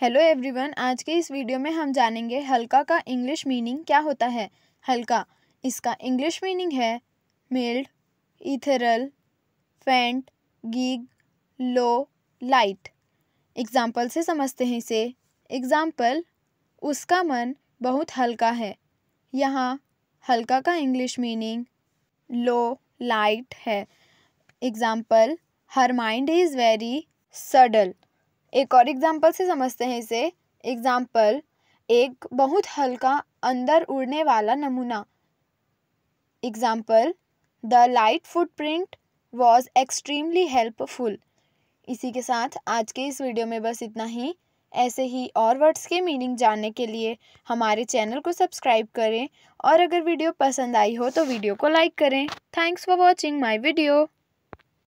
hello everyone आज के इस वीडियो में हम जानेंगे हल्का का इंग्लिश मीनिंग क्या होता है हल्का इसका इंग्लिश मीनिंग है मिल्ड इथेरल फेंट गीग लो लाइट एग्जाम्पल से समझते हैं इसे एग्जाम्पल उसका मन बहुत हल्का है यहाँ हल्का का इंग्लिश मीनिंग लो लाइट है example her mind is very subtle एक और एग्ज़ाम्पल से समझते हैं इसे एग्ज़ाम्पल एक बहुत हल्का अंदर उड़ने वाला नमूना example the light footprint was extremely helpful इसी के साथ आज के इस वीडियो में बस इतना ही ऐसे ही और वर्ड्स के मीनिंग जानने के लिए हमारे चैनल को सब्सक्राइब करें और अगर वीडियो पसंद आई हो तो वीडियो को लाइक करें thanks for watching my video